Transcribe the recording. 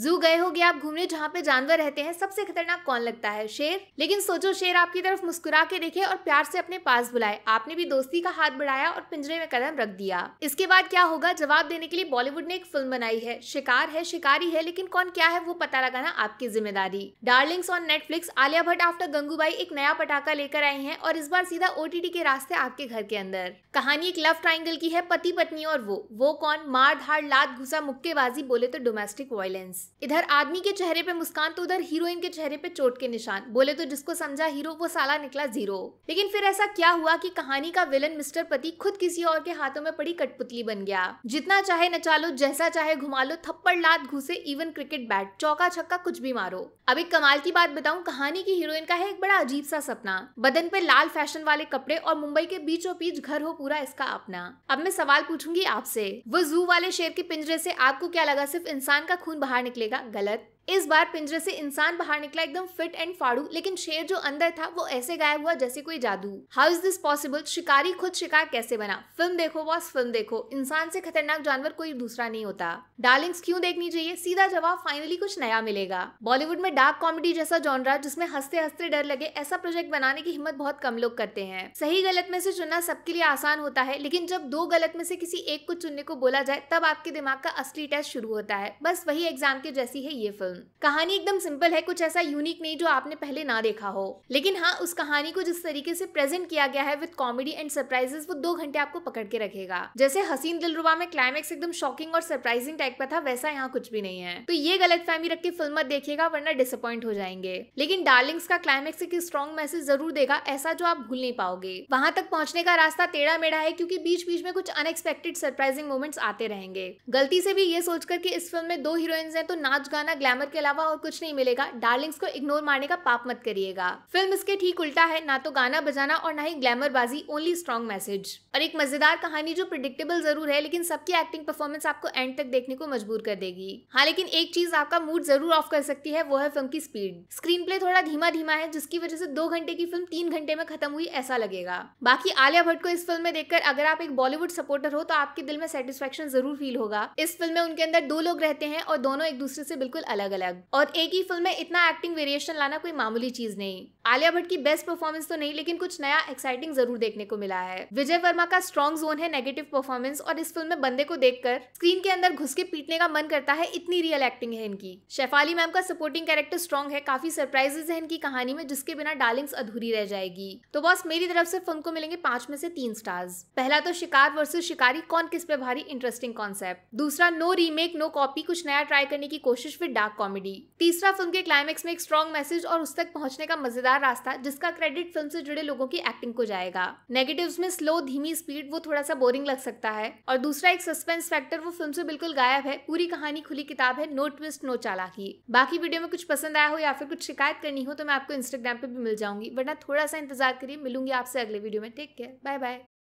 जू गए होगे आप घूमने जहाँ पे जानवर रहते हैं सबसे खतरनाक कौन लगता है शेर लेकिन सोचो शेर आपकी तरफ मुस्कुरा के देखे और प्यार से अपने पास बुलाए आपने भी दोस्ती का हाथ बढ़ाया और पिंजरे में कदम रख दिया इसके बाद क्या होगा जवाब देने के लिए बॉलीवुड ने एक फिल्म बनाई है शिकार है शिकारी है लेकिन कौन क्या है वो पता लगाना आपकी जिम्मेदारी Darlings on Netflix Alia Bhatt after Gangubai एक नया पटाखा लेकर आई है और इस बार सीधा ओटीटी के रास्ते आपके घर के अंदर कहानी एक लव ट्राइंगल की है पति पत्नी और वो वो कौन मार धार लात घुसा मुक्केबाजी बोले तो डोमेस्टिक वायलेंस इधर आदमी के चेहरे पे मुस्कान तो उधर हीरोइन के चेहरे पे चोट के निशान बोले तो जिसको समझा हीरो वो साला निकला जीरो लेकिन फिर ऐसा क्या हुआ कि कहानी का विलन मिस्टर पति खुद किसी और के हाथों में पड़ी कटपुतली बन गया जितना चाहे नचा लो जैसा चाहे घुमा लो थप्पड़ लात घुसे इवन क्रिकेट बैट चौका छक्का कुछ भी मारो अब एक कमाल की बात बताऊं कहानी की हीरोइन का है एक बड़ा अजीब सा सपना बदन पे लाल फैशन वाले कपड़े और मुंबई के बीचों बीच घर हो पूरा इसका अपना अब मैं सवाल पूछूंगी आपसे वो जू वाले शेर के पिंजरे से आपको क्या लगा सिर्फ इंसान का खून बाहर निकल निकलेगा गलत इस बार पिंजरे से इंसान बाहर निकला एकदम फिट एंड फाड़ू लेकिन शेर जो अंदर था वो ऐसे गायब हुआ जैसे कोई जादू हाउ इज दिस पॉसिबल शिकारी खुद शिकार कैसे बना फिल्म देखो बॉस फिल्म देखो इंसान से खतरनाक जानवर कोई दूसरा नहीं होता डार्लिंग्स क्यों देखनी चाहिए सीधा जवाब फाइनली कुछ नया मिलेगा बॉलीवुड में डार्क कॉमेडी जैसा जॉनरा जिसमें हंसते हंसते डर लगे ऐसा प्रोजेक्ट बनाने की हिम्मत बहुत कम लोग करते हैं सही गलत में से चुनना सबके लिए आसान होता है लेकिन जब दो गलत में से किसी एक को चुनने को बोला जाए तब आपके दिमाग का असली टेस्ट शुरू होता है बस वही एग्जाम के जैसी है ये फिल्म कहानी एकदम सिंपल है कुछ ऐसा यूनिक नहीं जो आपने पहले ना देखा हो लेकिन हाँ उस कहानी को जिस तरीके से प्रेजेंट किया गया है विद कॉमेडी एंड सरप्राइजेस वो दो घंटे आपको पकड़ के रखेगा जैसे हसीन दिलरुबा में क्लाइमैक्स एकदम शॉकिंग और सरप्राइजिंग टाइप का था वैसा यहाँ कुछ भी नहीं है तो ये गलत फहमी रख के फिल्म मत देखिएगा वरना डिसअपॉइंट हो जाएंगे लेकिन डार्लिंग्स का क्लाइमैक्स एक स्ट्रॉन्ग मैसेज जरूर देगा ऐसा जो आप भूल नहीं पाओगे वहां तक पहुंचने का रास्ता टेढ़ा मेढ़ा है क्योंकि बीच बीच में कुछ अनएक्सपेक्टेड सरप्राइजिंग मोमेंट्स आते रहेंगे गलती से भी ये सोचकर कि इस फिल्म में दो हीरोइंस हैं तो नाच गाना ग्लैमर प्यार के अलावा और कुछ नहीं मिलेगा डार्लिंग्स को इग्नोर मारने का पाप मत करिएगा फिल्म इसके ठीक उल्टा है ना तो गाना बजाना और ना ही ग्लैमर बाजी ओनली स्ट्रॉन्ग मैसेज और एक मजेदार कहानी जो प्रिडिक्टेबल जरूर है लेकिन सबकी एक्टिंग परफॉर्मेंस आपको एंड तक देखने को मजबूर कर देगी हाँ लेकिन एक चीज आपका मूड जरूर ऑफ कर सकती है वो है फिल्म की स्पीड स्क्रीन प्ले थोड़ा धीमा धीमा है जिसकी वजह से दो घंटे की फिल्म तीन घंटे में खत्म हुई ऐसा लगेगा बाकी आलिया भट्ट को इस फिल्म में देखकर अगर आप एक बॉलीवुड सपोर्टर हो तो आपके दिल में सेटिस्फेक्शन जरूर फील होगा इस फिल्म में उनके अंदर दो लोग रहते हैं और दोनों एक दूसरे से बिल्कुल अलग अलग अलग और एक ही फिल्म में इतना एक्टिंग वेरिएशन लाना कोई मामूली चीज नहीं आलिया भट्ट की बेस्ट परफॉर्मेंस तो नहीं लेकिन कुछ नया एक्साइटिंग जरूर देखने को मिला है विजय वर्मा का स्ट्रॉन्ग जोन है नेगेटिव परफॉर्मेंस और इस फिल्म में बंदे को देखकर स्क्रीन के अंदर घुस के पीटने का मन करता है इतनी रियल एक्टिंग है इनकी शेफाली मैम का सपोर्टिंग कैरेक्टर स्ट्रॉन्ग है काफी सरप्राइजेस है इनकी कहानी में जिसके बिना डार्लिंग्स अधूरी रह जाएगी तो बॉस मेरी तरफ से फिल्म को मिलेंगे पांच में से तीन स्टार्स पहला तो शिकार वर्सेस शिकारी कौन किस पे भारी इंटरेस्टिंग कॉन्सेप्ट दूसरा नो रीमेक नो कॉपी कुछ नया ट्राई करने की कोशिश विद डार्क कॉमेडी तीसरा फिल्म के क्लाइमेक्स में एक स्ट्रॉन्ग मैसेज और उस तक पहुंचने का मजेदार रास्ता जिसका क्रेडिट फिल्म से जुड़े लोगों की एक्टिंग को जाएगा नेगेटिव में स्लो धीमी स्पीड वो थोड़ा सा बोरिंग लग सकता है और दूसरा एक सस्पेंस फैक्टर वो फिल्म से बिल्कुल गायब है पूरी कहानी खुली किताब है नो ट्विस्ट नो चालाकी बाकी वीडियो में कुछ पसंद आया हो या फिर कुछ शिकायत करनी हो तो मैं आपको इंस्टाग्राम पे भी मिल जाऊंगी वरना थोड़ा सा इंतजार करिए मिलूंगी आपसे अगले वीडियो में टेक केयर बाय बाय